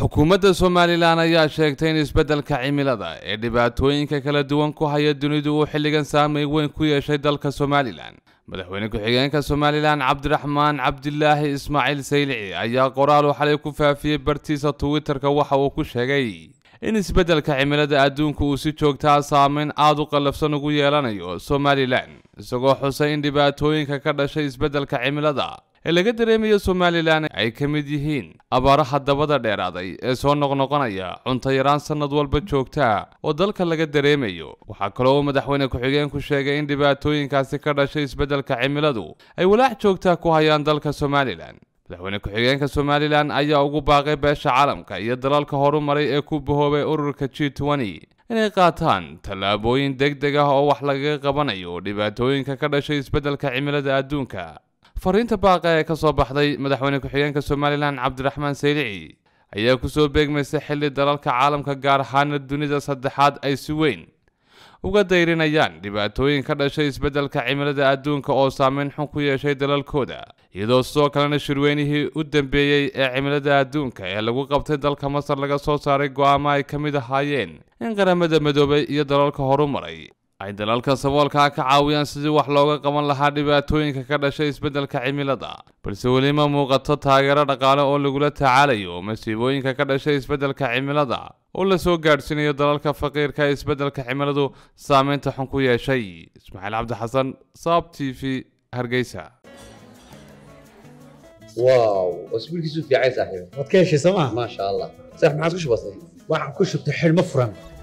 xukuumadda somalilan ayaa sheegtay in isbeddelka cimilada ee dhibaatooyinka kala duwan ku haya dunidu uu xilligan saamay weyn ku yeeshay dalka somalilan madaxweyne ku-xigeenka somalilan cabdiraxmaan cabdilaahi ismaaciil saylici ayaa qoraal u xalay ku faafiyey bartiisa twitterka waxa uu ku sheegay in isbeddelka cimilada adduunku uu si joogtaa ah saameyn aad u qallafsan ugu yeelanayo somalilan isagoo xusay in dhibaatooyinka ka dhashay isbeddelka cimilada ee laga dareemayo somalilan ay ka mid yihiin abaaraha dabada dheeraaday ee soo noqnoqonaya cunto yaraan sannad walba joogtaa oo dalka laga dareemayo waxaa kaloo uu madaxweyne ku-xigeenku sheegay in dhibaatooyinkaasi ka dhashay isbeddelka cimiladu ay walaac joogtaa ku hayaan dalka somalilan madaxweyne ku-xigeenka somalilan ayaa ugu baaqay beesha caalamka iyo dalalka horumaray ee ku bahoobay ururka g inay qaataan tallaabooyin deg deg ah oo wax lagaga qabanayo dhibaatooyinka ka dhashay isbeddelka cimilada adduunka fariinta baaqa ee ka soo baxday madaxweyne ku-xigeenka somalilan cabdiraxmaan saylici ayaa kusoo beegmaysa xilli dalalka caalamka gaar ahaana dunida saddexaad ay si weyn uga dayrinayaan dhibaatooyin ka dhashay isbeddelka cimilada adduunka oo saameyn xun ku yeeshay dalalkooda iyadoo sidoo kalena shirweynihii u dambeeyey ee cimilada adduunka ee lagu qabtay dalka masar laga soo saaray go'aamo ay ka mid ahaayeen in qaramada midoobay iyo dalalka horumaray ay dalalka saboolkaa ka caawiyaan sidii wax looga qaban lahaa dhibaatooyinka ka dhashay isbeddelka cimilada balse weli ma muuqato taageero dhaqaale oo lagula tacaalayo masiibooyinka ka dhashay isbeddelka cimilada oo la soo gaadhsiinayo dalalka faqiirka ee isbeddelka cimiladu saamaynta xun ku yeeshay ismaaciil cabdi saab t v hargeysa واو